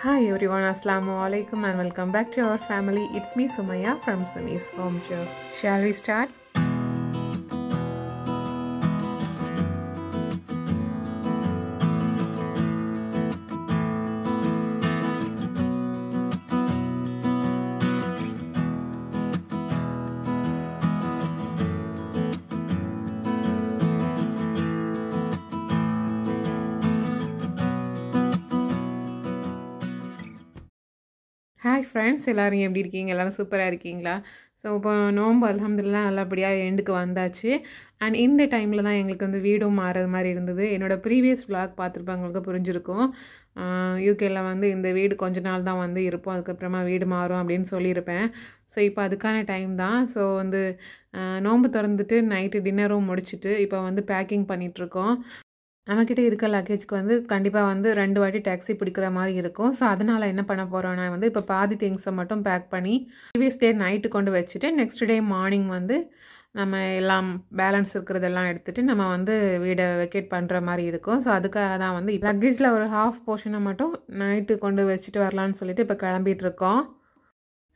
Hi everyone, Assalamu alaikum and welcome back to our family. It's me Sumaya from Sumi's Home Show. Shall we start? Friends எல்லோரும் எப்படி இருக்கீங்க எல்லோரும் சூப்பராக இருக்கீங்களா so இப்போ நோம்பு அலமதுலாம் நல்லபடியாக எண்டுக்கு வந்தாச்சு அண்ட் இந்த டைமில் தான் எங்களுக்கு வந்து வீடும் மாறுற மாதிரி இருந்தது என்னோடய ப்ரீவியஸ் விளாக் பார்த்துருப்பவங்களுக்கு புரிஞ்சிருக்கும் யூகேயில் வந்து இந்த வீடு கொஞ்ச நாள் தான் வந்து இருப்போம் அதுக்கப்புறமா வீடு மாறும் அப்படின்னு சொல்லியிருப்பேன் ஸோ இப்போ அதுக்கான டைம் தான் ஸோ வந்து நோம்பு திறந்துட்டு நைட்டு டின்னரும் முடிச்சுட்டு இப்போ வந்து பேக்கிங் பண்ணிகிட்ருக்கோம் நம்மக்கிட்ட இருக்க லக்கேஜ்க்கு வந்து கண்டிப்பாக வந்து ரெண்டு வாட்டி டாக்ஸி பிடிக்கிற மாதிரி இருக்கும் ஸோ அதனால் என்ன பண்ண போகிறோன்னா வந்து இப்போ பாதி திங்ஸை மட்டும் பேக் பண்ணி ப்ரீவியஸ் டே நைட்டு கொண்டு வச்சுட்டு நெக்ஸ்ட் டே மார்னிங் வந்து நம்ம எல்லாம் பேலன்ஸ் இருக்கிறதெல்லாம் எடுத்துகிட்டு நம்ம வந்து வீடை வெக்கேட் பண்ணுற மாதிரி இருக்கும் ஸோ அதுக்காக தான் வந்து லக்கேஜில் ஒரு ஹாஃப் போர்ஷனை மட்டும் நைட்டு கொண்டு வச்சுட்டு வரலான்னு சொல்லிட்டு இப்போ கிளம்பிகிட்ருக்கோம்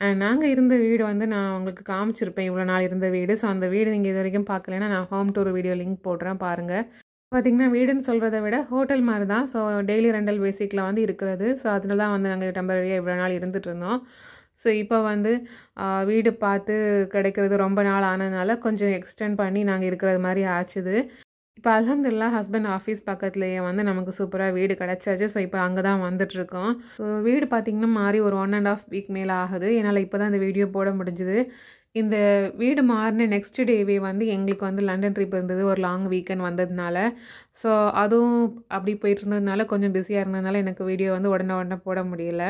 அண்ட் நாங்கள் இருந்த வீடு வந்து நான் உங்களுக்கு காமிச்சிருப்பேன் இவ்வளோ நாள் இருந்த வீடு ஸோ அந்த வீடு நீங்கள் இது வரைக்கும் பார்க்கலன்னா நான் ஹோம் டூர் வீடியோ லிங்க் போடுறேன் பாருங்கள் பார்த்திங்கன்னா வீடுன்னு சொல்கிறத விட ஹோட்டல் மாதிரி தான் ஸோ டெய்லி ரெண்டல் பேசிக்கில் வந்து இருக்கிறது ஸோ அதில் தான் வந்து நாங்கள் டெம்பரரியாக இவ்வளோ நாள் இருந்துகிட்டு இருந்தோம் ஸோ இப்போ வந்து வீடு பார்த்து கிடைக்கிறது ரொம்ப நாள் ஆனதுனால கொஞ்சம் எக்ஸ்டெண்ட் பண்ணி நாங்கள் இருக்கிறது மாதிரி ஆச்சுது இப்போ அலமதுல்லா ஹஸ்பண்ட் ஆஃபீஸ் பக்கத்துலேயே வந்து நமக்கு சூப்பராக வீடு கிடச்சாச்சு ஸோ இப்போ அங்கே தான் வந்துட்டுருக்கோம் ஸோ வீடு பார்த்திங்கன்னா மாறி ஒரு ஒன் அண்ட் ஆஃப் வீக் மேலே ஆகுது என்னால் இப்போ தான் இந்த வீடியோ போட முடிஞ்சுது இந்த வீடு மாறின நெக்ஸ்ட் டேவே வந்து எங்களுக்கு வந்து லண்டன் ட்ரிப் இருந்தது ஒரு லாங் வீக்கெண்ட் வந்ததுனால ஸோ அதுவும் அப்படி போயிட்டு இருந்ததுனால கொஞ்சம் பிஸியாக இருந்ததுனால எனக்கு வீடியோ வந்து உடனே உடனே போட முடியல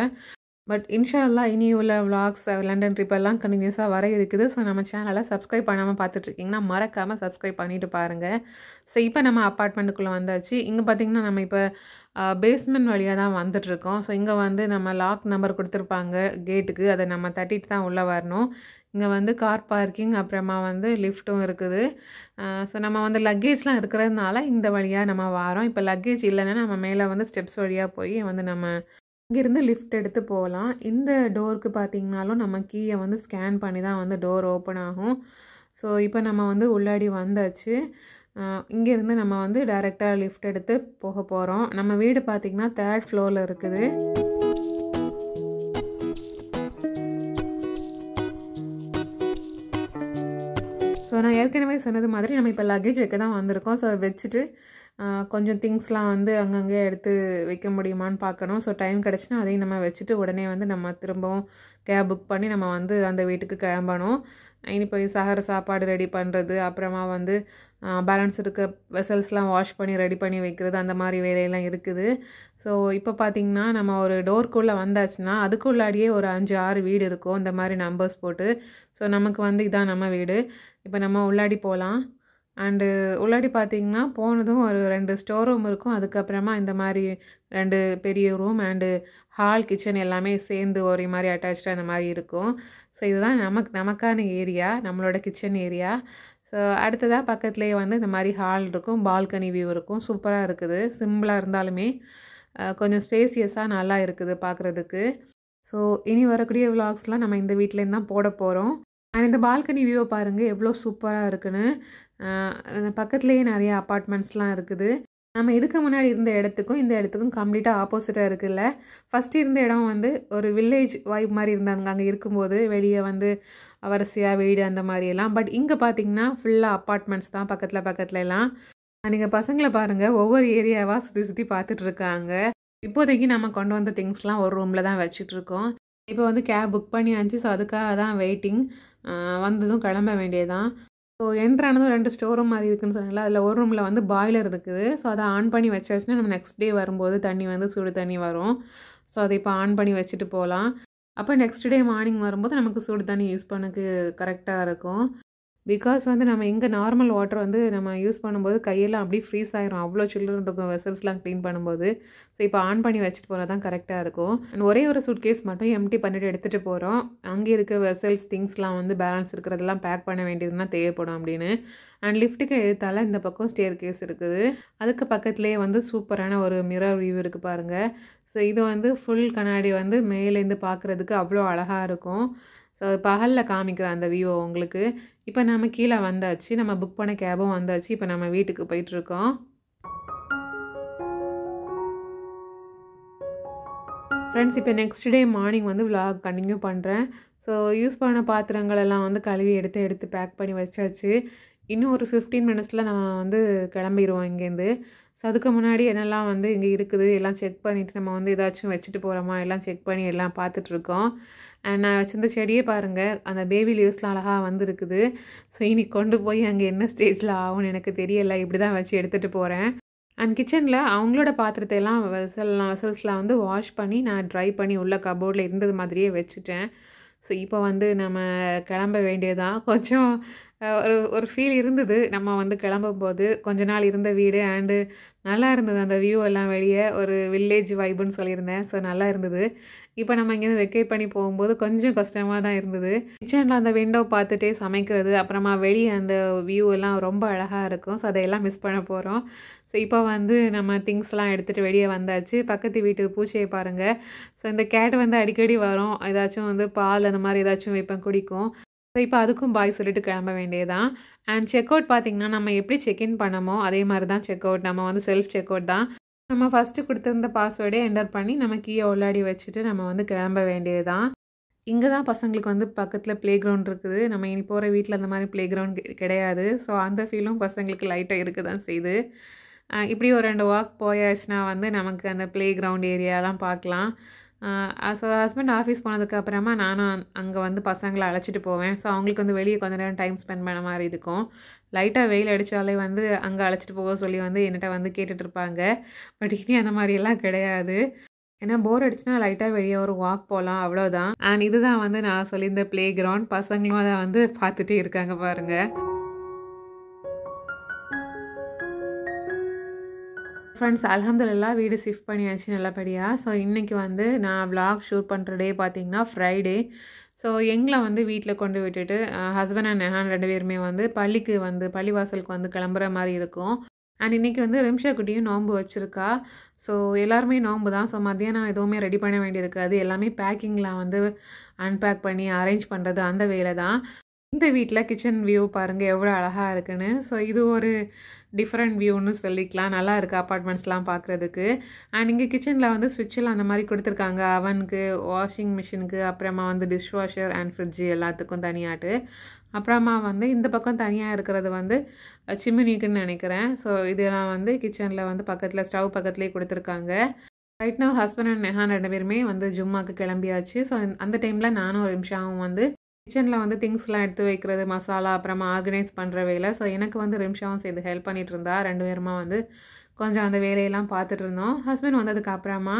பட் இன்ஷால்லா இனி உள்ள விளாக்ஸ் லண்டன் ட்ரிப் எல்லாம் கண்டினியூஸாக வர இருக்குது ஸோ நம்ம சேனலை சப்ஸ்கிரைப் பண்ணாமல் பார்த்துட்ருக்கீங்கன்னா மறக்காமல் சப்ஸ்கிரைப் பண்ணிவிட்டு பாருங்கள் ஸோ இப்போ நம்ம அப்பார்ட்மெண்ட்டுக்குள்ளே வந்தாச்சு இங்கே பார்த்திங்கன்னா நம்ம இப்போ பேஸ்மெண்ட் வழியாக தான் வந்துட்டுருக்கோம் ஸோ இங்கே வந்து நம்ம லாக் நம்பர் கொடுத்துருப்பாங்க கேட்டுக்கு அதை நம்ம தட்டிட்டு தான் உள்ளே வரணும் இங்கே வந்து கார் பார்க்கிங் அப்புறமா வந்து லிஃப்ட்டும் இருக்குது ஸோ நம்ம வந்து லக்கேஜ்லாம் இருக்கிறதுனால இந்த வழியாக நம்ம வாரோம் இப்போ லக்கேஜ் இல்லைன்னா நம்ம மேலே வந்து ஸ்டெப்ஸ் வழியாக போய் வந்து நம்ம இங்கேருந்து லிஃப்ட் எடுத்து போகலாம் இந்த டோருக்கு பார்த்திங்கனாலும் நம்ம கீயை வந்து ஸ்கேன் பண்ணி தான் வந்து டோர் ஓப்பன் ஆகும் ஸோ இப்போ நம்ம வந்து உள்ளாடி வந்தாச்சு இங்கேருந்து நம்ம வந்து டைரெக்டாக லிஃப்ட் எடுத்து போக போகிறோம் நம்ம வீடு பார்த்திங்கன்னா தேர்ட் ஃப்ளோரில் இருக்குது நான் ஏற்கனவே சொன்னது மாதிரி நம்ம இப்போ லக்கேஜ் வைக்க தான் வந்திருக்கோம் ஸோ வச்சுட்டு கொஞ்சம் திங்ஸ்லாம் வந்து அங்கங்கே எடுத்து வைக்க முடியுமான்னு பார்க்கணும் ஸோ டைம் கிடச்சினா அதையும் நம்ம வச்சுட்டு உடனே வந்து நம்ம திரும்பவும் கேப் புக் பண்ணி நம்ம வந்து அந்த வீட்டுக்கு கிளம்பணும் இனி போய் சகர சாப்பாடு ரெடி பண்ணுறது அப்புறமா வந்து பேலன்ஸ் இருக்க வெசல்ஸ்லாம் வாஷ் பண்ணி ரெடி பண்ணி வைக்கிறது அந்த மாதிரி வேலையெல்லாம் இருக்குது ஸோ இப்போ பார்த்திங்கன்னா நம்ம ஒரு டோர்க்குள்ளே வந்தாச்சுன்னா அதுக்குள்ளாடியே ஒரு அஞ்சு ஆறு வீடு இருக்கும் இந்த மாதிரி நம்பர்ஸ் போட்டு ஸோ நமக்கு வந்து இதான் நம்ம வீடு இப்போ நம்ம உள்ளாடி போகலாம் அண்டு உள்ளாடி பார்த்திங்கன்னா போனதும் ஒரு ரெண்டு ஸ்டோர் ரூம் இருக்கும் அதுக்கப்புறமா இந்த மாதிரி ரெண்டு பெரிய ரூம் அண்டு ஹால் கிச்சன் எல்லாமே சேர்ந்து ஒரே மாதிரி அட்டாச்சாக அந்த மாதிரி இருக்கும் ஸோ இதுதான் நமக்கு நமக்கான ஏரியா நம்மளோட கிச்சன் ஏரியா ஸோ அடுத்ததாக பக்கத்துலேயே வந்து இந்த மாதிரி ஹால் இருக்கும் பால்கனி வியூ இருக்கும் சூப்பராக இருக்குது சிம்பிளாக இருந்தாலுமே கொஞ்சம் ஸ்பேசியஸாக நல்லா இருக்குது பார்க்குறதுக்கு ஸோ இனி வரக்கூடிய விலாக்ஸ்லாம் நம்ம இந்த வீட்டிலேருந்து தான் போட போகிறோம் அண்ட் இந்த பால்கனி வியூவை பாருங்கள் எவ்வளோ சூப்பராக இருக்குன்னு பக்கத்துலேயே நிறைய அப்பார்ட்மெண்ட்ஸ்லாம் இருக்குது நம்ம இதுக்கு முன்னாடி இருந்த இடத்துக்கும் இந்த இடத்துக்கும் கம்ப்ளீட்டாக ஆப்போசிட்டாக இருக்குல்ல ஃபஸ்ட்டு இருந்த இடம் வந்து ஒரு வில்லேஜ் வைப் மாதிரி இருந்தாங்க அங்கே இருக்கும்போது வெளியே வந்து அவரிசையாக வீடு அந்த மாதிரியெல்லாம் பட் இங்கே பார்த்தீங்கன்னா ஃபுல்லாக அப்பார்ட்மெண்ட்ஸ் தான் பக்கத்தில் பக்கத்துல எல்லாம் நீங்கள் பசங்களை பாருங்கள் ஒவ்வொரு ஏரியாவாக சுற்றி சுற்றி பார்த்துட்ருக்காங்க இப்போதைக்கு நம்ம கொண்டு வந்த திங்ஸ்லாம் ஒரு ரூமில் தான் வச்சிட்ருக்கோம் இப்போ வந்து கேப் புக் பண்ணியாச்சு ஸோ அதுக்காக தான் வெயிட்டிங் வந்ததும் கிளம்ப வேண்டியதான் ஸோ என்ட்ரானதும் ரெண்டு ஸ்டோர் ரூம் மாதிரி இருக்குன்னு சொன்னால அதில் ஒரு ரூமில் வந்து பாய்லர் இருக்குது ஸோ அதை ஆன் பண்ணி வச்சாச்சுன்னா நம்ம நெக்ஸ்ட் டே வரும்போது தண்ணி வந்து சுடு தண்ணி வரும் ஸோ அதை இப்போ ஆன் பண்ணி வச்சுட்டு போகலாம் அப்போ நெக்ஸ்ட் டே மார்னிங் வரும்போது நமக்கு சுடு தண்ணி யூஸ் பண்ணக்கு கரெக்டாக இருக்கும் பிகாஸ் வந்து நம்ம இங்கே நார்மல் வாட்டர் வந்து நம்ம யூஸ் பண்ணும்போது கையெல்லாம் அப்படியே ஃப்ரீஸ் ஆகிரும் அவ்வளோ சில்ட்ரன் இருக்கும் வெசல்ஸ்லாம் க்ளீன் பண்ணும்போது ஸோ இப்போ ஆன் பண்ணி வச்சுட்டு போனால் தான் கரெக்டாக இருக்கும் அண்ட் ஒரே ஒரு சூட் கேஸ் மட்டும் எம்டி பண்ணிட்டு எடுத்துகிட்டு போகிறோம் அங்கே இருக்க வெசல்ஸ் திங்ஸ்லாம் வந்து பேலன்ஸ் இருக்கிறதெல்லாம் பேக் பண்ண வேண்டியதுன்னா தேவைப்படும் அப்படின்னு அண்ட் லிஃப்ட்டுக்கு எடுத்தால இந்த பக்கம் ஸ்டேர் கேஸ் இருக்குது அதுக்கு பக்கத்துலேயே வந்து சூப்பரான ஒரு மிரர் வியூ இருக்குது பாருங்கள் ஸோ இது வந்து ஃபுல் கண்ணாடி வந்து மேலேருந்து பார்க்குறதுக்கு அவ்வளோ அழகாக இருக்கும் ஸோ பகலில் காமிக்கிற அந்த வியூ உங்களுக்கு இப்போ நம்ம கீழே வந்தாச்சு நம்ம புக் பண்ண கேபும் வந்தாச்சு இப்போ நம்ம வீட்டுக்கு போயிட்டுருக்கோம் ஃப்ரெண்ட்ஸ் இப்போ நெக்ஸ்ட் டே மார்னிங் வந்து விலாக் கண்டினியூ பண்ணுறேன் ஸோ யூஸ் பண்ண பாத்திரங்களெல்லாம் வந்து கழுவி எடுத்து எடுத்து பேக் பண்ணி வச்சாச்சு இன்னும் ஒரு ஃபிஃப்டீன் மினிட்ஸில் நம்ம வந்து கிளம்பிடுவோம் இங்கேருந்து ஸோ அதுக்கு முன்னாடி என்னெல்லாம் வந்து இங்கே இருக்குது எல்லாம் செக் பண்ணிவிட்டு நம்ம வந்து ஏதாச்சும் வச்சுட்டு போகிறோமா எல்லாம் செக் பண்ணி எல்லாம் பார்த்துட்ருக்கோம் அண்ட் நான் வச்சுருந்த செடியே பாருங்கள் அந்த பேபி லீவ்ஸில் அழகாக வந்துருக்குது ஸோ இனி கொண்டு போய் அங்கே என்ன ஸ்டேஜில் ஆகும்னு எனக்கு தெரியலை இப்படி தான் வச்சு எடுத்துகிட்டு போகிறேன் அண்ட் கிச்சனில் அவங்களோட பாத்திரத்தை எல்லாம் வெசல்லாம் வெசல்ஸில் வந்து வாஷ் பண்ணி நான் ட்ரை பண்ணி உள்ள கபோர்டில் இருந்தது மாதிரியே வச்சுட்டேன் ஸோ இப்போ வந்து நம்ம கிளம்ப வேண்டியதான் கொஞ்சம் ஒரு ஒரு ஃபீல் இருந்தது நம்ம வந்து கிளம்பும் போது கொஞ்ச நாள் இருந்த வீடு அண்டு நல்லா இருந்தது அந்த வியூ எல்லாம் வெளியே ஒரு வில்லேஜ் வைப்புன்னு சொல்லியிருந்தேன் ஸோ நல்லா இருந்தது இப்போ நம்ம இங்கேருந்து வெக்கேட் பண்ணி போகும்போது கொஞ்சம் கஷ்டமாக தான் இருந்தது கிச்சனில் அந்த விண்டோ பார்த்துட்டே சமைக்கிறது அப்புறமா வெளியே அந்த வியூ எல்லாம் ரொம்ப அழகாக இருக்கும் ஸோ அதையெல்லாம் மிஸ் பண்ண போகிறோம் ஸோ இப்போ வந்து நம்ம திங்ஸ்லாம் எடுத்துகிட்டு வெளியே வந்தாச்சு பக்கத்து வீட்டு பூச்சியை பாருங்கள் ஸோ இந்த கேட் வந்து அடிக்கடி வரும் ஏதாச்சும் வந்து பால் அந்த மாதிரி ஏதாச்சும் வைப்பேன் குடிக்கும் ஸோ இப்போ அதுக்கும் பாய் சொல்லிட்டு கிளம்ப வேண்டியதான் அண்ட் செக் அவுட் பார்த்திங்கன்னா நம்ம எப்படி இன் பண்ணமோ அதே மாதிரி தான் செக் அவுட் நம்ம வந்து செல்ஃப் செக் அவுட் தான் நம்ம ஃபஸ்ட்டு கொடுத்துருந்த பாஸ்வேர்டே என்டர் பண்ணி நம்ம கீயை உள்ளாடி வச்சுட்டு நம்ம வந்து கிளம்ப வேண்டியதுதான் இங்கே தான் பசங்களுக்கு வந்து பக்கத்தில் ப்ளே கிரவுண்ட் இருக்குது நம்ம இனி போகிற வீட்டில் அந்த மாதிரி ப்ளே கிரவுண்ட் கிடையாது ஸோ அந்த ஃபீலும் பசங்களுக்கு லைட்டாக இருக்க தான் செய்யுது இப்படி ஒரு ரெண்டு வாக் போயாச்சுன்னா வந்து நமக்கு அந்த ப்ளே கிரவுண்ட் ஏரியாலாம் பார்க்கலாம் ஸோ ஹஸ்பண்ட் ஆஃபீஸ் போனதுக்கு அப்புறமா நானும் அங்கே வந்து பசங்களை அழைச்சிட்டு போவேன் ஸோ அவங்களுக்கு வந்து வெளியே கொஞ்ச நேரம் டைம் ஸ்பெண்ட் பண்ண மாதிரி இருக்கும் லைட்டாக வெயில் அடித்தாலே வந்து அங்கே அழைச்சிட்டு போக சொல்லி வந்து என்கிட்ட வந்து கேட்டுட்ருப்பாங்க பட் இனி அந்த மாதிரியெல்லாம் கிடையாது ஏன்னா போர் அடிச்சுன்னா லைட்டாக வெளியே ஒரு வாக் போகலாம் அவ்வளோதான் அண்ட் இதுதான் வந்து நான் சொல்லியிருந்த ப்ளே கிரவுண்ட் பசங்களும் அதை வந்து பார்த்துட்டே இருக்காங்க பாருங்கள் ஃப்ரெண்ட்ஸ் அலமதுல்லா வீடு ஷிஃப்ட் பண்ணியாச்சு நல்லபடியாக ஸோ இன்றைக்கி வந்து நான் விலாக் ஷூட் பண்ணுற டே பார்த்திங்கன்னா ஃப்ரைடே ஸோ எங்களை வந்து வீட்டில் கொண்டு விட்டுட்டு ஹஸ்பண்ட் அண்ட் நெஹான் ரெண்டு பேருமே வந்து பள்ளிக்கு வந்து பள்ளிவாசலுக்கு வந்து கிளம்புற மாதிரி இருக்கும் அண்ட் இன்றைக்கி வந்து ரிம்ஷா குட்டியும் நோம்பு வச்சுருக்கா ஸோ எல்லாருமே நோன்பு தான் ஸோ மத்தியானம் எதுவுமே ரெடி பண்ண வேண்டியிருக்காது எல்லாமே பேக்கிங்கில் வந்து அன்பேக் பண்ணி அரேஞ்ச் பண்ணுறது அந்த வேலை தான் இந்த வீட்டில் கிச்சன் வியூ பாருங்கள் எவ்வளோ அழகாக இருக்குன்னு ஸோ இது ஒரு டிஃப்ரெண்ட் வியூன்னு சொல்லிக்கலாம் நல்லா இருக்குது அப்பார்ட்மெண்ட்ஸ்லாம் பார்க்குறதுக்கு அண்ட் இங்கே கிச்சனில் வந்து சுவிட்சில் அந்த மாதிரி கொடுத்துருக்காங்க அவனுக்கு வாஷிங் மிஷினுக்கு அப்புறமா வந்து டிஷ் வாஷர் அண்ட் ஃப்ரிட்ஜு எல்லாத்துக்கும் தனியாட்டு அப்புறமா வந்து இந்த பக்கம் தனியாக இருக்கிறது வந்து சிம்மினிக்குன்னு நினைக்கிறேன் ஸோ இதெல்லாம் வந்து கிச்சனில் வந்து பக்கத்தில் ஸ்டவ் பக்கத்துலேயே கொடுத்துருக்காங்க ரைட் நான் ஹஸ்பண்ட் அண்ட் நெஹான் ரெண்டு பேருமே வந்து ஜும்மாக்கு கிளம்பியாச்சு ஸோ அந்த டைமில் நானும் ஒரு நிமிஷம் வந்து கிச்சனில் வந்து திங்ஸ்லாம் எடுத்து வைக்கிறது மசாலா அப்புறமா ஆர்கனைஸ் பண்ணுற வேலை ஸோ எனக்கு வந்து ரிம்ஷாவும் சேர்ந்து ஹெல்ப் பண்ணிகிட்டு இருந்தா ரெண்டு பேருமா வந்து கொஞ்சம் அந்த வேலையெல்லாம் பார்த்துட்டு இருந்தோம் ஹஸ்பண்ட் வந்ததுக்கு அப்புறமா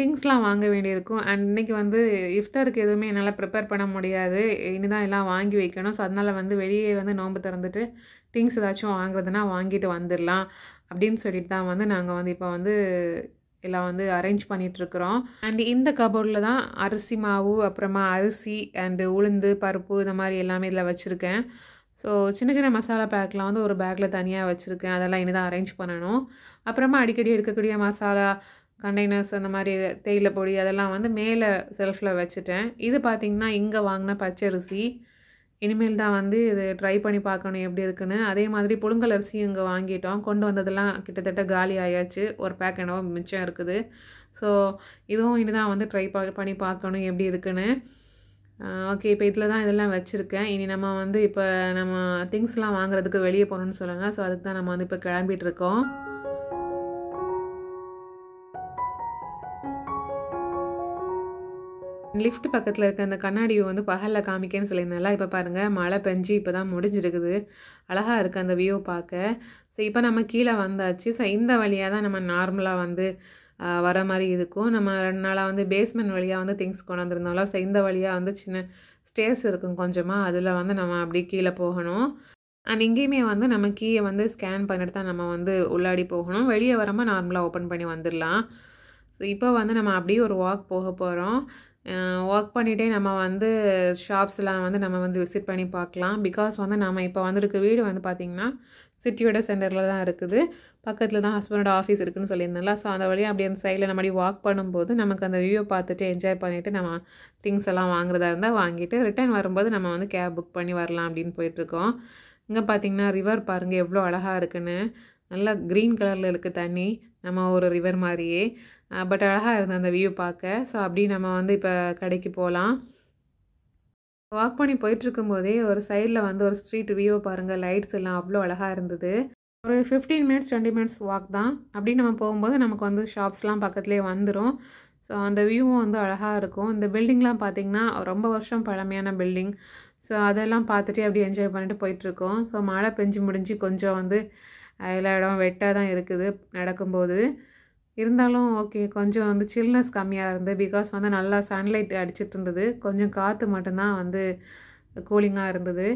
திங்ஸ்லாம் வாங்க வேண்டியிருக்கும் அண்ட் இன்றைக்கி வந்து இஃப்தருக்கு எதுவுமே என்னால் ப்ரிப்பேர் பண்ண முடியாது இனிதான் எல்லாம் வாங்கி வைக்கணும் ஸோ அதனால் வந்து வெளியே வந்து நோன்பு திறந்துட்டு திங்ஸ் ஏதாச்சும் வாங்குறதுன்னா வாங்கிட்டு வந்துடலாம் அப்படின்னு சொல்லிட்டு தான் வந்து நாங்கள் வந்து இப்போ வந்து எல்லாம் வந்து அரேஞ்ச் பண்ணிகிட்ருக்குறோம் அண்ட் இந்த கபோர்டில் தான் அரிசி மாவு அப்புறமா அரிசி அண்டு உளுந்து பருப்பு இந்த மாதிரி எல்லாமே இதில் வச்சுருக்கேன் ஸோ சின்ன சின்ன மசாலா பேக்கெலாம் வந்து ஒரு பேக்கில் தனியாக வச்சுருக்கேன் அதெல்லாம் இனி தான் அரேஞ்ச் பண்ணணும் அப்புறமா அடிக்கடி எடுக்கக்கூடிய மசாலா கண்டெய்னர்ஸ் அந்த மாதிரி தேயிலை பொடி அதெல்லாம் வந்து மேலே செல்ஃபில் வச்சுட்டேன் இது பார்த்திங்கன்னா இங்கே வாங்கின பச்சரிசி இனிமேல் தான் வந்து இது ட்ரை பண்ணி பார்க்கணும் எப்படி இருக்குன்னு அதே மாதிரி புழுங்கல் அரிசி இங்கே வாங்கிட்டோம் கொண்டு வந்ததெல்லாம் கிட்டத்தட்ட காலி ஆயாச்சு ஒரு பேக் என்னவோ மிச்சம் இருக்குது ஸோ இதுவும் இனிதான் வந்து ட்ரை பா பண்ணி பார்க்கணும் எப்படி இருக்குன்னு ஓகே இப்போ இதில் தான் இதெல்லாம் வச்சுருக்கேன் இனி நம்ம வந்து இப்போ நம்ம திங்ஸ்லாம் வாங்குறதுக்கு வெளியே போகணுன்னு சொல்லுங்கள் ஸோ அதுக்கு தான் நம்ம வந்து இப்போ இருக்கோம் லிஃப்ட் பக்கத்தில் இருக்க அந்த கண்ணாடியை வந்து பகலில் காமிக்கன்னு சொல்லியிருந்தேன்ல இப்போ பாருங்கள் மழை பெஞ்சு இப்போ தான் முடிஞ்சிருக்குது அழகாக இருக்குது அந்த வியூ பார்க்க ஸோ இப்போ நம்ம கீழே வந்தாச்சு ஸோ இந்த வழியாக தான் நம்ம நார்மலாக வந்து வர மாதிரி இருக்கும் நம்ம ரெண்டு நாளாக வந்து பேஸ்மெண்ட் வழியாக வந்து திங்ஸ் கொண்டு ஸோ இந்த வழியாக வந்து சின்ன ஸ்டேர்ஸ் இருக்கும் கொஞ்சமாக அதில் வந்து நம்ம அப்படியே கீழே போகணும் அண்ட் இங்கேயுமே வந்து நம்ம கீயை வந்து ஸ்கேன் பண்ணிட்டு தான் நம்ம வந்து உள்ளாடி போகணும் வெளியே வரமா நார்மலாக ஓப்பன் பண்ணி வந்துடலாம் ஸோ இப்போ வந்து நம்ம அப்படியே ஒரு வாக் போக போகிறோம் ஒர்க் பண்ணிகிட்டே நம்ம வந்து ஷாப்ஸ்லாம் வந்து நம்ம வந்து விசிட் பண்ணி பார்க்கலாம் பிகாஸ் வந்து நம்ம இப்போ வந்துருக்க வீடு வந்து பார்த்திங்கன்னா சிட்டியோட சென்டரில் தான் இருக்குது பக்கத்தில் தான் ஹஸ்பண்டோட ஆஃபீஸ் இருக்குதுன்னு சொல்லியிருந்தேன்ல ஸோ அந்த வழியாக அப்படியே அந்த சைடில் நம்ம வாக் பண்ணும்போது நமக்கு அந்த வியூவை பார்த்துட்டு என்ஜாய் பண்ணிவிட்டு நம்ம திங்ஸ் எல்லாம் வாங்குறதா இருந்தால் வாங்கிட்டு ரிட்டர்ன் வரும்போது நம்ம வந்து கேப் புக் பண்ணி வரலாம் அப்படின்னு போயிட்டுருக்கோம் இங்கே பார்த்திங்கன்னா ரிவர் பாருங்கள் எவ்வளோ அழகாக இருக்குன்னு நல்லா க்ரீன் கலரில் இருக்குது தண்ணி நம்ம ஒரு ரிவர் மாதிரியே பட் அழகாக இருந்தது அந்த வியூ பார்க்க ஸோ அப்படி நம்ம வந்து இப்போ கடைக்கு போகலாம் வாக் பண்ணி போயிட்டுருக்கும்போதே ஒரு சைடில் வந்து ஒரு ஸ்ட்ரீட் வியூவை பாருங்கள் லைட்ஸ் எல்லாம் அவ்வளோ அழகாக இருந்தது ஒரு fifteen minutes twenty minutes walk தான் அப்படி நம்ம போகும்போது நமக்கு வந்து ஷாப்ஸ்லாம் பக்கத்துலேயே வந்துடும் ஸோ அந்த வியூவும் வந்து அழகாக இருக்கும் இந்த பில்டிங்லாம் பார்த்திங்கன்னா ரொம்ப வருஷம் பழமையான பில்டிங் ஸோ அதெல்லாம் பார்த்துட்டு அப்படியே என்ஜாய் பண்ணிட்டு போயிட்டுருக்கோம் ஸோ மழை பெஞ்சு முடிஞ்சு கொஞ்சம் வந்து எல்லா இடம் வெட்டாக தான் இருக்குது நடக்கும்போது இருந்தாலும் ஓகே கொஞ்சம் வந்து சில்னஸ் கம்மியாக இருந்து பிகாஸ் வந்து நல்லா சன்லைட் அடிச்சிட்டு இருந்தது கொஞ்சம் காற்று மட்டும்தான் வந்து கூலிங்காக இருந்தது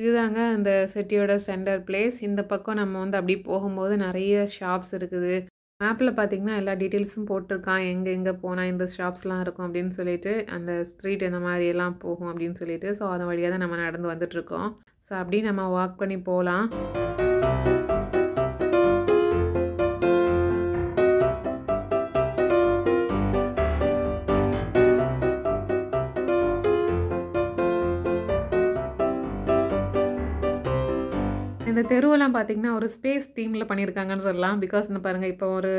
இதுதாங்க அந்த சிட்டியோட சென்டர் பிளேஸ் இந்த பக்கம் நம்ம வந்து அப்படி போகும்போது நிறைய ஷாப்ஸ் இருக்குது மேப்பில் பார்த்திங்கன்னா எல்லா டீட்டெயில்ஸும் போட்டிருக்கான் எங்கே எங்கே போனால் இந்த ஷாப்ஸ்லாம் இருக்கும் அப்படின்னு சொல்லிட்டு அந்த ஸ்ட்ரீட் இந்த மாதிரி எல்லாம் போகும் அப்படின்னு சொல்லிட்டு ஸோ அதன் வழியாக தான் நம்ம நடந்து வந்துட்டுருக்கோம் ஸோ அப்படியே நம்ம வாக் பண்ணி போகலாம் தெருவெல்லாம் பார்த்திங்கன்னா ஒரு ஸ்பேஸ் தீமில் பண்ணியிருக்காங்கன்னு சொல்லலாம் பிகாஸ் இந்த பாருங்கள் இப்போ ஒரு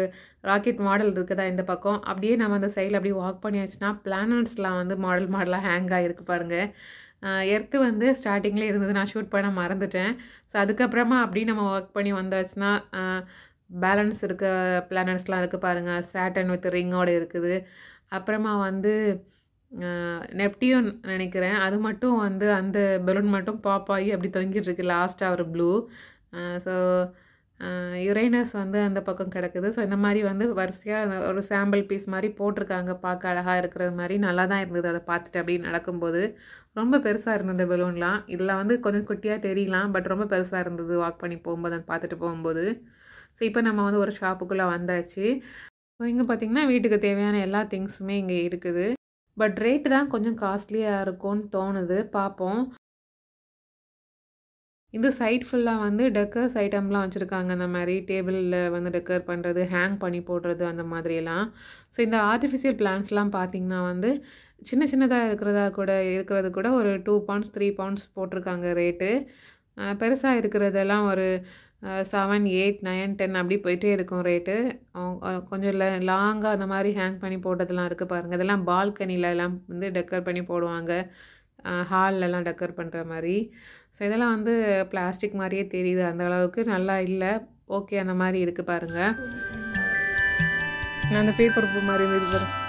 ராக்கெட் மாடல் இருக்குதா இந்த பக்கம் அப்படியே நம்ம அந்த சைடில் அப்படியே வாக் பண்ணியாச்சுன்னா பிளானட்ஸ்லாம் வந்து மாடல் மாடலாக ஹேங் ஆகிருக்கு பாருங்கள் எர்த்து வந்து ஸ்டார்டிங்கில் இருந்தது நான் ஷூட் பண்ண மறந்துட்டேன் ஸோ அதுக்கப்புறமா அப்படியே நம்ம ஒர்க் பண்ணி வந்தாச்சுன்னா பேலன்ஸ் இருக்க பிளானட்ஸ்லாம் இருக்குது பாருங்கள் சேட்டன் வித் ரிங்கோடு இருக்குது அப்புறமா வந்து நெப்டியூன் நினைக்கிறேன் அது மட்டும் வந்து அந்த பலூன் மட்டும் பாப் ஆகி அப்படி இருக்கு லாஸ்ட்டாக ஒரு ப்ளூ ஸோ யுரைனஸ் வந்து அந்த பக்கம் கிடக்குது ஸோ இந்த மாதிரி வந்து வரிசையாக ஒரு சாம்பிள் பீஸ் மாதிரி போட்டிருக்காங்க பார்க்க அழகாக இருக்கிறது மாதிரி நல்லா தான் இருந்தது அதை பார்த்துட்டு அப்படி நடக்கும்போது ரொம்ப பெருசாக இருந்தது பலூன்லாம் இதில் வந்து கொஞ்சம் குட்டியாக தெரியலாம் பட் ரொம்ப பெருசாக இருந்தது வாக் பண்ணி போகும்போது அதை பார்த்துட்டு போகும்போது ஸோ இப்போ நம்ம வந்து ஒரு ஷாப்புக்குள்ளே வந்தாச்சு ஸோ இங்கே பார்த்திங்கன்னா வீட்டுக்கு தேவையான எல்லா திங்ஸுமே இங்கே இருக்குது பட் ரேட்டு தான் கொஞ்சம் காஸ்ட்லியாக இருக்கும்னு தோணுது பார்ப்போம் இந்த சைட் ஃபுல்லாக வந்து டெக்கர்ஸ் ஐட்டம்லாம் வச்சுருக்காங்க அந்த மாதிரி டேபிளில் வந்து டெக்கர் பண்ணுறது ஹேங் பண்ணி போடுறது அந்த மாதிரியெல்லாம் ஸோ இந்த ஆர்டிஃபிஷியல் பிளான்ஸ்லாம் பார்த்திங்கன்னா வந்து சின்ன சின்னதாக இருக்கிறதா கூட இருக்கிறது கூட ஒரு டூ பவுண்ட்ஸ் த்ரீ பவுண்ட்ஸ் போட்டிருக்காங்க ரேட்டு பெருசாக இருக்கிறதெல்லாம் ஒரு செவன் எயிட் நைன் டென் அப்படி போயிட்டே இருக்கும் ரேட்டு கொஞ்சம் லாங்காக அந்த மாதிரி ஹேங் பண்ணி போட்டதெல்லாம் இருக்குது பாருங்கள் இதெல்லாம் பால்கனியில் எல்லாம் வந்து டெக்கர் பண்ணி போடுவாங்க ஹால்லலாம் டெக்கர் பண்ணுற மாதிரி ஸோ இதெல்லாம் வந்து பிளாஸ்டிக் மாதிரியே தெரியுது அந்த அளவுக்கு நல்லா இல்லை ஓகே அந்த மாதிரி இருக்குது பாருங்கள் அந்த பேப்பர் பூ மாதிரி இருக்கிறேன்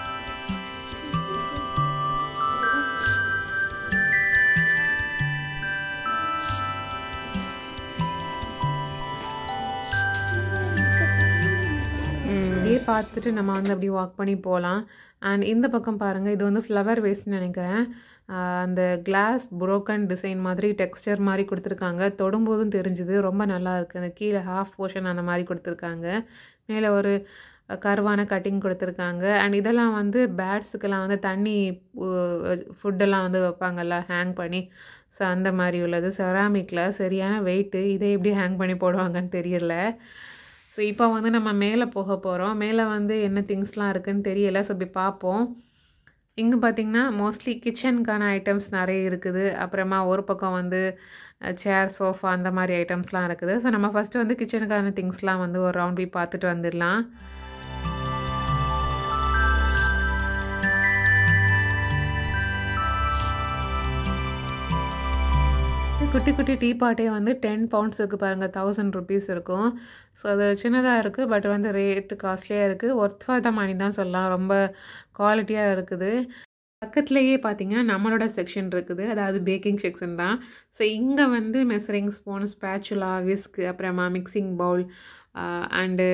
பார்த்துட்டு நம்ம வந்து அப்படி வாக் பண்ணி போகலாம் அண்ட் இந்த பக்கம் பாருங்கள் இது வந்து ஃப்ளவர் வேஸ்ட்னு நினைக்கிறேன் அந்த கிளாஸ் புரோக்கன் டிசைன் மாதிரி டெக்ஸ்டர் மாதிரி கொடுத்துருக்காங்க தொடும்போதும் தெரிஞ்சுது ரொம்ப நல்லா இருக்குது அந்த கீழே ஹாஃப் போர்ஷன் அந்த மாதிரி கொடுத்துருக்காங்க மேலே ஒரு கருவான கட்டிங் கொடுத்துருக்காங்க அண்ட் இதெல்லாம் வந்து பேட்ஸுக்கெல்லாம் வந்து தண்ணி ஃபுட்டெல்லாம் வந்து வைப்பாங்கல்ல ஹேங் பண்ணி ஸோ அந்த மாதிரி உள்ளது செராமிக்கில் சரியான வெயிட்டு இதை எப்படி ஹேங் பண்ணி போடுவாங்கன்னு தெரியல ஸோ இப்போ வந்து நம்ம மேலே போக போகிறோம் மேலே வந்து என்ன திங்ஸ்லாம் இருக்குதுன்னு தெரியல ஸோ இப்படி பார்ப்போம் இங்கே பார்த்திங்கன்னா மோஸ்ட்லி கிச்சனுக்கான ஐட்டம்ஸ் நிறைய இருக்குது அப்புறமா ஒரு பக்கம் வந்து சேர் சோஃபா அந்த மாதிரி ஐட்டம்ஸ்லாம் இருக்குது ஸோ நம்ம ஃபஸ்ட்டு வந்து கிச்சனுக்கான திங்ஸ்லாம் வந்து ஒரு ரவுண்ட் போய் பார்த்துட்டு வந்துடலாம் குட்டி குட்டி டீ பாட்டே வந்து டென் பவுண்ட்ஸ் இருக்குது பாருங்கள் தௌசண்ட் ருபீஸ் இருக்கும் ஸோ அது சின்னதாக இருக்குது பட் வந்து ரேட்டு காஸ்ட்லியாக இருக்குது த மணி தான் சொல்லலாம் ரொம்ப குவாலிட்டியாக இருக்குது பக்கத்துலேயே பார்த்தீங்கன்னா நம்மளோட செக்ஷன் இருக்குது அதாவது பேக்கிங் செக்ஷன் தான் ஸோ இங்கே வந்து மெசரிங் ஸ்பூன் ஸ்பேச்சுலா விஸ்க் அப்புறமா மிக்சிங் பவுல் அண்டு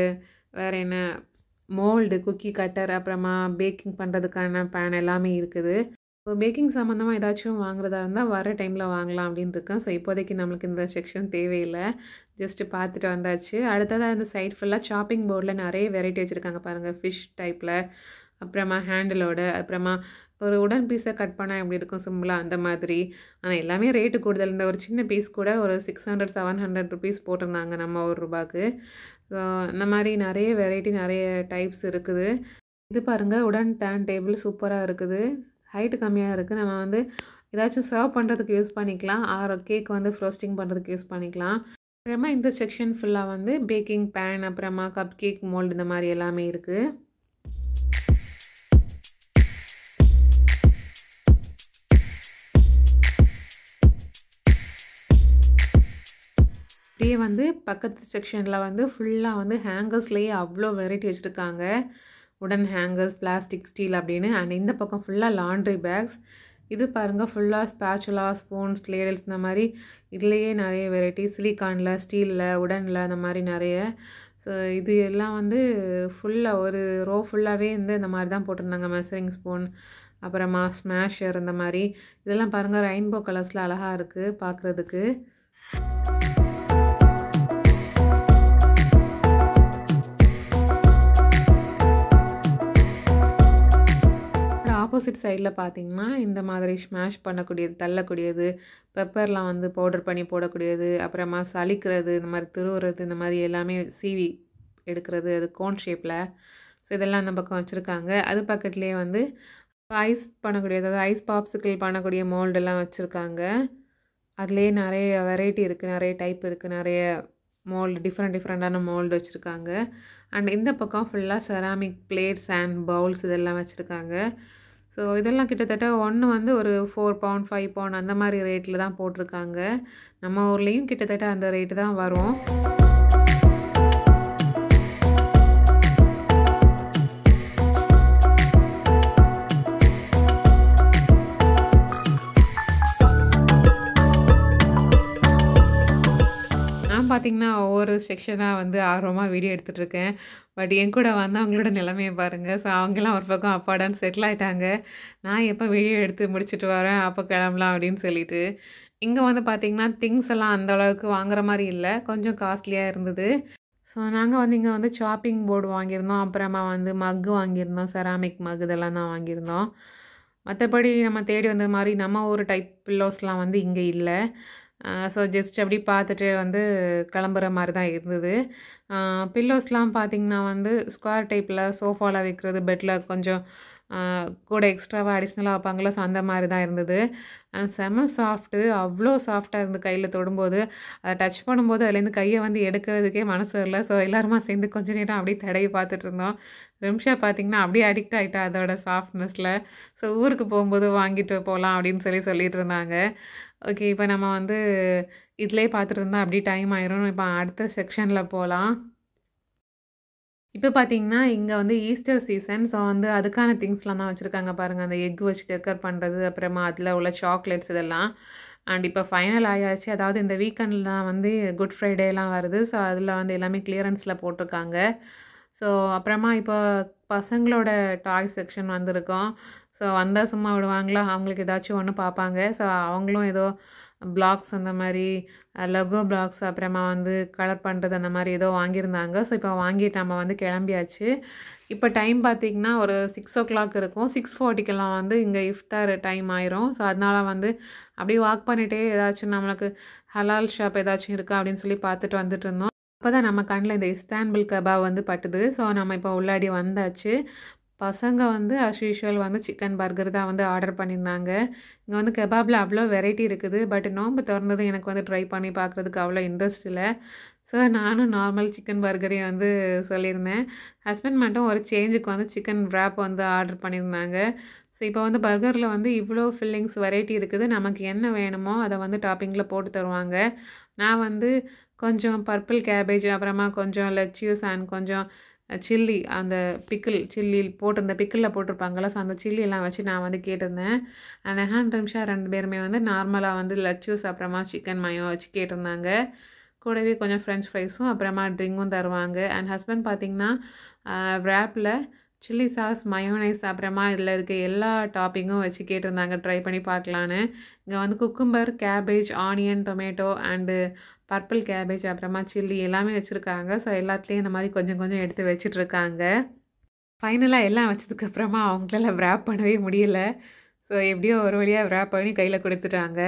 வேறு என்ன மோல்டு குக்கி கட்டர் அப்புறமா பேக்கிங் பண்ணுறதுக்கான பேன் எல்லாமே இருக்குது இப்போ பேக்கிங் சம்மந்தமாக ஏதாச்சும் வாங்குறதா இருந்தால் வர டைமில் வாங்கலாம் அப்படின்னு இருக்கேன் ஸோ இப்போதைக்கு நம்மளுக்கு இந்த செக்ஷன் தேவையில்லை ஜஸ்ட்டு பார்த்துட்டு வந்தாச்சு அடுத்ததாக இந்த சைட் ஃபுல்லாக ஷாப்பிங் போர்டில் நிறைய வெரைட்டி வச்சுருக்காங்க பாருங்கள் ஃபிஷ் டைப்பில் அப்புறமா ஹேண்டிலோட அப்புறமா ஒரு உடன் பீஸை கட் பண்ணால் எப்படி இருக்கும் சிம்பிளாக அந்த மாதிரி ஆனால் எல்லாமே ரேட்டு கூடுதல் இந்த ஒரு சின்ன பீஸ் கூட ஒரு six hundred seven hundred rupees போட்டிருந்தாங்க நம்ம ஒரு ரூபாய்க்கு ஸோ இந்த மாதிரி நிறைய வெரைட்டி நிறைய டைப்ஸ் இருக்குது இது பாருங்கள் உடன் டேன் டேபிள் சூப்பராக இருக்குது ஹைட்டு கம்மியாக இருக்குது நம்ம வந்து ஏதாச்சும் சர்வ் பண்ணுறதுக்கு யூஸ் பண்ணிக்கலாம் ஆர் கேக் வந்து ஃப்ரோஸ்டிங் பண்ணுறதுக்கு யூஸ் பண்ணிக்கலாம் அப்புறமா இந்த செக்ஷன் ஃபுல்லாக வந்து பேக்கிங் பேன் அப்புறமா கப் கேக் மோல்டு இந்த மாதிரி எல்லாமே இருக்குது அப்படியே வந்து பக்கத்து செக்ஷனில் வந்து ஃபுல்லாக வந்து ஹேங்கர்ஸ்லேயே அவ்வளோ வெரைட்டி வச்சுருக்காங்க உடன் ஹேங்கர்ஸ் பிளாஸ்டிக் ஸ்டீல் அப்படின்னு அண்ட் இந்த பக்கம் ஃபுல்லாக லாண்ட்ரி பேக்ஸ் இது பாருங்கள் ஃபுல்லாக ஸ்பேச்சுலா ஸ்பூன்ஸ் லேடல்ஸ் இந்த மாதிரி இதுலேயே நிறைய வெரைட்டி சிலிக்கானில் ஸ்டீலில் உடனில் அந்த மாதிரி நிறைய ஸோ இது எல்லாம் வந்து ஃபுல்லாக ஒரு ரோ ஃபுல்லாகவே வந்து இந்த மாதிரி தான் போட்டிருந்தாங்க மெசரிங் ஸ்பூன் அப்புறமா ஸ்மாஷர் இந்த மாதிரி இதெல்லாம் பாருங்கள் ரெயின்போ கலர்ஸில் அழகாக இருக்குது பார்க்குறதுக்கு ஆப்போசிட் சைடில் பார்த்தீங்கன்னா இந்த மாதிரி ஸ்மாஷ் பண்ணக்கூடியது தள்ளக்கூடியது பெப்பர்லாம் வந்து பவுடர் பண்ணி போடக்கூடியது அப்புறமா சளிக்கிறது இந்த மாதிரி திருவுறது இந்த மாதிரி எல்லாமே சீவி எடுக்கிறது அது கோன் ஷேப்பில் ஸோ இதெல்லாம் அந்த பக்கம் வச்சுருக்காங்க அது பக்கத்துலேயே வந்து ஐஸ் பண்ணக்கூடிய அதாவது ஐஸ் பாப்ஸுக்கள் பண்ணக்கூடிய மோல்டெல்லாம் வச்சுருக்காங்க அதுலேயே நிறைய வெரைட்டி இருக்குது நிறைய டைப் இருக்குது நிறைய மோல்டு டிஃப்ரெண்ட் டிஃப்ரெண்ட்டான மோல்டு வச்சுருக்காங்க அண்ட் இந்த பக்கம் ஃபுல்லாக செராமிக் பிளேட்ஸ் அண்ட் பவுல்ஸ் இதெல்லாம் வச்சுருக்காங்க ஸோ இதெல்லாம் கிட்டத்தட்ட ஒன்று வந்து ஒரு ஃபோர் பவுண்ட் ஃபைவ் பவுண்ட் அந்த மாதிரி ரேட்டில் தான் போட்டிருக்காங்க நம்ம ஊர்லேயும் கிட்டத்தட்ட அந்த ரேட்டு தான் வரும் பார்த்திங்கன்னா ஒவ்வொரு செக்ஷனாக வந்து ஆர்வமாக வீடியோ எடுத்துகிட்ருக்கேன் பட் என் கூட வந்து அவங்களோட நிலைமையை பாருங்கள் ஸோ அவங்கெல்லாம் ஒரு பக்கம் அப்பாடான்னு செட்டில் ஆகிட்டாங்க நான் எப்போ வீடியோ எடுத்து முடிச்சுட்டு வரேன் அப்போ கிளம்பலாம் அப்படின்னு சொல்லிட்டு இங்கே வந்து பார்த்திங்கன்னா திங்ஸ் எல்லாம் அந்த அளவுக்கு வாங்குற மாதிரி இல்லை கொஞ்சம் காஸ்ட்லியாக இருந்தது ஸோ நாங்கள் வந்து இங்கே வந்து ஷாப்பிங் போர்டு வாங்கியிருந்தோம் அப்புறமா வந்து மக்கு வாங்கியிருந்தோம் செராமிக் மக்கு இதெல்லாம் தான் வாங்கியிருந்தோம் மற்றபடி நம்ம தேடி வந்த மாதிரி நம்ம ஒரு டைப் பில்லோஸ்லாம் வந்து இங்கே இல்லை ஸோ ஜஸ்ட் அப்படி பார்த்துட்டு வந்து கிளம்புற மாதிரி தான் இருந்தது பில்லோஸ்லாம் பார்த்திங்கன்னா வந்து ஸ்கொயர் டைப்பில் சோஃபாவில் வைக்கிறது பெட்டில் கொஞ்சம் கூட எக்ஸ்ட்ராவாக அடிஷ்னலாக வைப்பாங்களோ ஸோ அந்த மாதிரி தான் இருந்தது செம சாஃப்ட்டு அவ்வளோ சாஃப்டாக இருந்து கையில் தொடும்போது அதை டச் பண்ணும்போது அதுலேருந்து கையை வந்து எடுக்கிறதுக்கே மனசு வரல ஸோ எல்லாருமா சேர்ந்து கொஞ்ச நேரம் அப்படியே தடவி பார்த்துட்டு இருந்தோம் ரிம்ஷா பார்த்திங்கன்னா அப்படியே அடிக்ட் ஆகிட்டா அதோட சாஃப்ட்னஸில் ஸோ ஊருக்கு போகும்போது வாங்கிட்டு போகலாம் அப்படின்னு சொல்லி சொல்லிட்டு இருந்தாங்க ஓகே இப்போ நம்ம வந்து இதிலே பார்த்துட்டு இருந்தால் அப்படியே டைம் ஆயிரும் இப்போ அடுத்த செக்ஷனில் போகலாம் இப்போ பார்த்தீங்கன்னா இங்கே வந்து ஈஸ்டர் சீசன் ஸோ வந்து அதுக்கான திங்ஸ்லாம் தான் வச்சுருக்காங்க பாருங்கள் அந்த எக் வச்சு டெக்கர் பண்ணுறது அப்புறமா அதில் உள்ள சாக்லேட்ஸ் இதெல்லாம் அண்ட் இப்போ ஃபைனல் ஆயாச்சு அதாவது இந்த வீக்கெண்டில் தான் வந்து குட் ஃப்ரைடேலாம் வருது ஸோ அதில் வந்து எல்லாமே கிளியரன்ஸில் போட்டிருக்காங்க ஸோ அப்புறமா இப்போ பசங்களோட டாய் செக்ஷன் வந்திருக்கோம் ஸோ வந்தால் சும்மா விடுவாங்களா அவங்களுக்கு ஏதாச்சும் ஒன்று பார்ப்பாங்க ஸோ அவங்களும் ஏதோ பிளாக்ஸ் அந்த மாதிரி லகோ பிளாக்ஸ் அப்புறமா வந்து கலர் பண்ணுறது அந்த மாதிரி ஏதோ வாங்கியிருந்தாங்க ஸோ இப்போ வாங்கிட்டு நம்ம வந்து கிளம்பியாச்சு இப்போ டைம் பார்த்திங்கன்னா ஒரு சிக்ஸ் ஓ கிளாக் இருக்கும் சிக்ஸ் ஃபோர்ட்டிக்கெல்லாம் வந்து இங்கே இஃப்தார் டைம் ஆயிரும் ஸோ அதனால் வந்து அப்படியே வாக் பண்ணிகிட்டே ஏதாச்சும் நம்மளுக்கு ஹலால் ஷாப் ஏதாச்சும் இருக்கா அப்படின்னு சொல்லி பார்த்துட்டு வந்துட்டு இருந்தோம் அப்போ தான் நம்ம கண்ணில் இந்த இஸ்தான்புல் கபாப் வந்து பட்டுது ஸோ நம்ம இப்போ உள்ளாடி வந்தாச்சு பசங்க வந்து அஸ் யூஷுவல் வந்து சிக்கன் பர்கர் தான் வந்து ஆர்டர் பண்ணியிருந்தாங்க இங்கே வந்து கெபாபில் அவ்வளோ வெரைட்டி இருக்குது பட் நோம்பு திறந்தது எனக்கு வந்து ட்ரை பண்ணி பார்க்குறதுக்கு அவ்வளோ இன்ட்ரெஸ்ட் இல்லை ஸோ நானும் நார்மல் சிக்கன் பர்கரையும் வந்து சொல்லியிருந்தேன் ஹஸ்பண்ட் மட்டும் ஒரு சேஞ்சுக்கு வந்து சிக்கன் வ்ராப் வந்து ஆர்டர் பண்ணியிருந்தாங்க ஸோ இப்போ வந்து பர்கரில் வந்து இவ்வளோ ஃபில்லிங்ஸ் வெரைட்டி இருக்குது நமக்கு என்ன வேணுமோ அதை வந்து டாப்பிங்கில் போட்டு தருவாங்க நான் வந்து கொஞ்சம் பர்பிள் கேபேஜ் அப்புறமா கொஞ்சம் லெச்சியூஸ் அண்ட் கொஞ்சம் சில்லி அந்த பிக்கிள் சில்லி போட்டிருந்த பிக்கிளில் போட்டிருப்பாங்கள்ல ஸோ அந்த சில்லியெல்லாம் வச்சு நான் வந்து கேட்டிருந்தேன் நெஹான் ரம்ஷா ரெண்டு பேருமே வந்து நார்மலாக வந்து லச்சூஸ் அப்புறமா சிக்கன் மயோ வச்சு கேட்டிருந்தாங்க கூடவே கொஞ்சம் ஃப்ரெஞ்ச் ஃப்ரைஸும் அப்புறமா ட்ரிங்கும் தருவாங்க அண்ட் ஹஸ்பண்ட் பார்த்திங்கன்னா ரேப்பில் சில்லி சாஸ் மயோனைஸ் அப்புறமா இதில் இருக்க எல்லா டாப்பிங்கும் வச்சு கேட்டிருந்தாங்க ட்ரை பண்ணி பார்க்கலான்னு இங்கே வந்து cucumber cabbage onion tomato and purple cabbage அப்புறமா சில்லி எல்லாமே வச்சுருக்காங்க ஸோ எல்லாத்துலேயும் இந்த மாதிரி கொஞ்சம் கொஞ்சம் எடுத்து வச்சிட்ருக்காங்க ஃபைனலாக எல்லாம் வச்சதுக்கப்புறமா அவங்களால விராப் பண்ணவே முடியல ஸோ எப்படியோ ஒரு வழியாக விராப் பண்ணி கையில் கொடுத்துட்டாங்க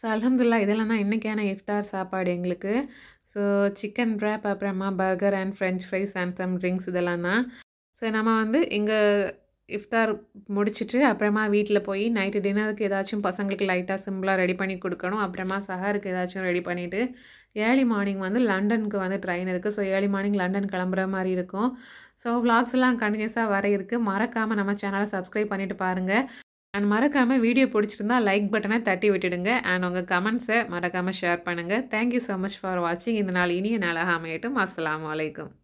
ஸோ அலமதுல்லா இதெல்லாம் தான் இன்றைக்கான இஃப்தார் சாப்பாடு எங்களுக்கு ஸோ சிக்கன் ப்ராப் அப்புறமா burger and french fries and some drinks இதெல்லாம் தான் ஸோ நம்ம வந்து இங்கே இஃப்தார் முடிச்சுட்டு அப்புறமா வீட்டில் போய் நைட்டு டின்னருக்கு ஏதாச்சும் பசங்களுக்கு லைட்டாக சிம்பிளாக ரெடி பண்ணி கொடுக்கணும் அப்புறமா சஹாருக்கு ஏதாச்சும் ரெடி பண்ணிவிட்டு ஏர்லி மார்னிங் வந்து லண்டனுக்கு வந்து ட்ரெயின் இருக்குது ஸோ ஏர்லி மார்னிங் லண்டன் கிளம்புற மாதிரி இருக்கும் ஸோ விளாக்ஸ் எல்லாம் கண்டினியூஸாக வர இருக்குது மறக்காமல் நம்ம சேனலை சப்ஸ்கிரைப் பண்ணிவிட்டு பாருங்கள் அண்ட் மறக்காமல் வீடியோ பிடிச்சிருந்தா லைக் பட்டனை தட்டி விட்டுடுங்க அண்ட் உங்கள் கமெண்ட்ஸை மறக்காமல் ஷேர் பண்ணுங்கள் தேங்க்யூ ஸோ மச் ஃபார் வாட்சிங் இந்த நாள் இனிய நாளாக அமையட்டும் அஸ்லாம் வலைக்கம்